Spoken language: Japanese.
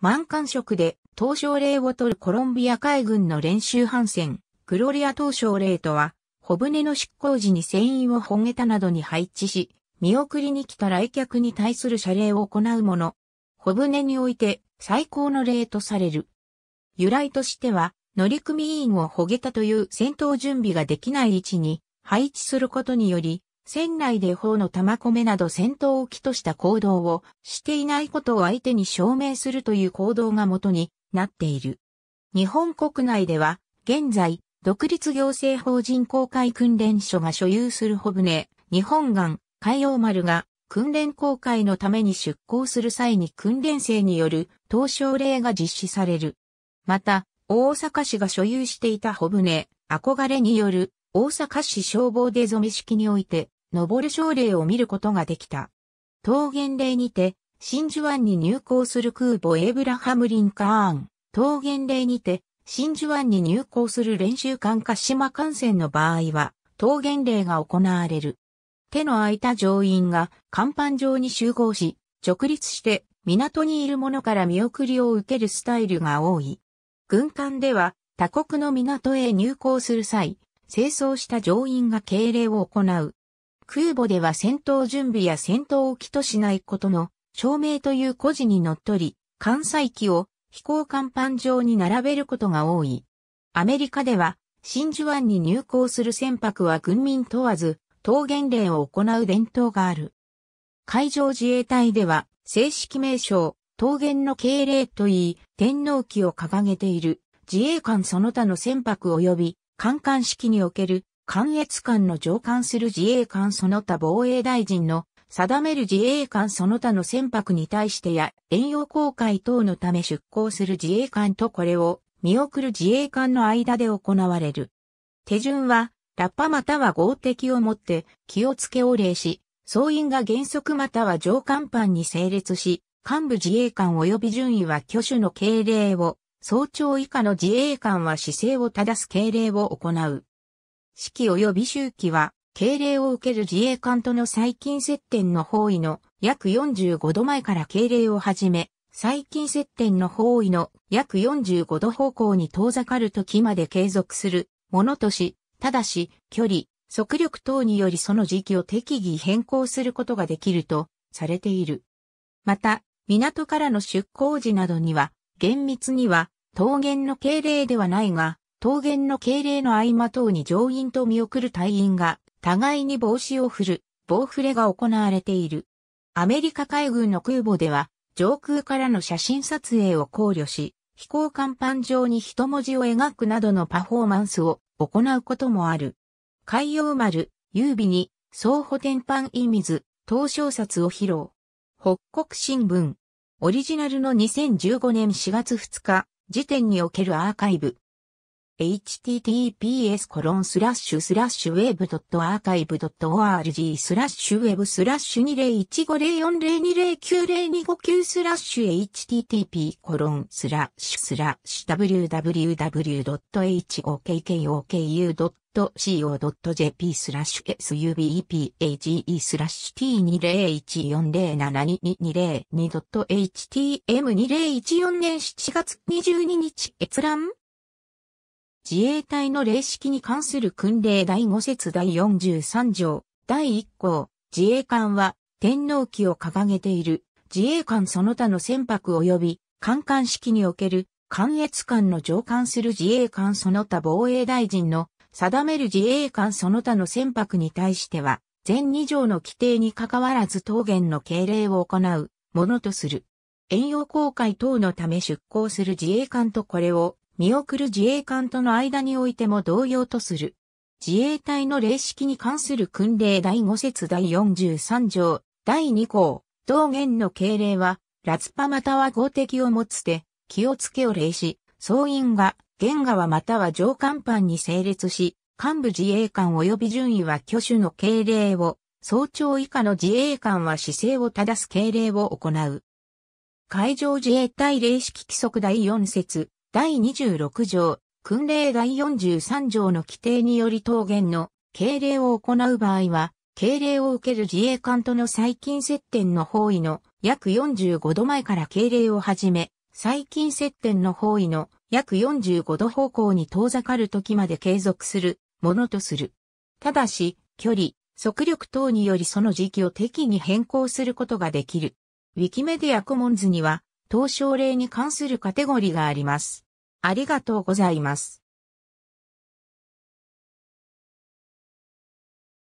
満艦色で、東証令を取るコロンビア海軍の練習艦船、グロリア東証令とは、小舟の出港時に船員を本げたなどに配置し、見送りに来た来客に対する謝礼を行うもの。小舟において最高の礼とされる。由来としては、乗組員をほげたという戦闘準備ができない位置に配置することにより、船内で砲の玉込めなど戦闘を起とした行動をしていないことを相手に証明するという行動が元になっている。日本国内では、現在、独立行政法人公開訓練所が所有する帆船、日本岸、海洋丸が、訓練公開のために出港する際に訓練生による投奨令が実施される。また、大阪市が所有していた帆船、憧れによる大阪市消防出初め式において、登る症例を見ることができた。桃源令にて、真珠湾に入港する空母エイブラハム・リンカーン、桃源令にて、真珠湾に入港する練習艦鹿島艦船の場合は、桃源令が行われる。手の空いた乗員が甲板上に集合し、直立して港にいる者から見送りを受けるスタイルが多い。軍艦では他国の港へ入港する際、清掃した乗員が敬礼を行う。空母では戦闘準備や戦闘を起としないことの証明という故事にのっとり、艦載機を飛行甲板上に並べることが多い。アメリカでは、真珠湾に入港する船舶は軍民問わず、桃源令を行う伝統がある。海上自衛隊では、正式名称、桃源の敬礼といい、天皇旗を掲げている、自衛官その他の船舶及び、艦艦式における関越官の上官する自衛官その他防衛大臣の定める自衛官その他の船舶に対してや、遠洋航海等のため出航する自衛官とこれを見送る自衛官の間で行われる。手順は、ラッパまたは合敵をもって気をつけを礼し、総員が原則または上官班に整列し、幹部自衛官及び順位は挙手の敬礼を、総長以下の自衛官は姿勢を正す敬礼を行う。式及び周期は、敬礼を受ける自衛官との最近接点の方位の約45度前から敬礼を始め、最近接点の方位の約45度方向に遠ざかる時まで継続するものとし、ただし、距離、速力等によりその時期を適宜変更することができるとされている。また、港からの出港時などには、厳密には、桃源の敬礼ではないが、桃源の敬礼の合間等に乗員と見送る隊員が、互いに帽子を振る、棒振れが行われている。アメリカ海軍の空母では、上空からの写真撮影を考慮し、飛行甲板上に一文字を描くなどのパフォーマンスを行うこともある。海洋丸、優美に、総補天板意水、東小札を披露。北国新聞。オリジナルの2015年4月2日時点におけるアーカイブ。https コロンスラッシュスラッシュウェブドットアーカイブドット org スラッシュウェブスラッシュ20150402090259スラッシュ http コロンスラッシュスラッシュ www.hokkoku.co.jp スラッシュ subepage スラッシュ t2014072220.htm2014 年7月22日閲覧自衛隊の霊式に関する訓令第5節第43条、第1項、自衛官は天皇旗を掲げている自衛官その他の船舶及び艦艦式における関越艦の上官する自衛官その他防衛大臣の定める自衛官その他の船舶に対しては、全2条の規定に関わらず当元の敬礼を行うものとする。遠洋航海等のため出航する自衛官とこれを見送る自衛官との間においても同様とする。自衛隊の霊式に関する訓令第5節第43条、第2項、同言の敬礼は、ラツパまたは合敵を持つて、気をつけを礼し、総員が、玄川または上官班に整列し、幹部自衛官及び順位は挙手の敬礼を、総長以下の自衛官は姿勢を正す敬礼を行う。海上自衛隊霊式規則第4節、第26条、訓令第43条の規定により当元の敬礼を行う場合は、敬礼を受ける自衛官との最近接点の方位の約45度前から敬礼を始め、最近接点の方位の約45度方向に遠ざかる時まで継続するものとする。ただし、距離、速力等によりその時期を適に変更することができる。ウィキメディアコモンズには、当省令に関するカテゴリがあります。ありがとうございます。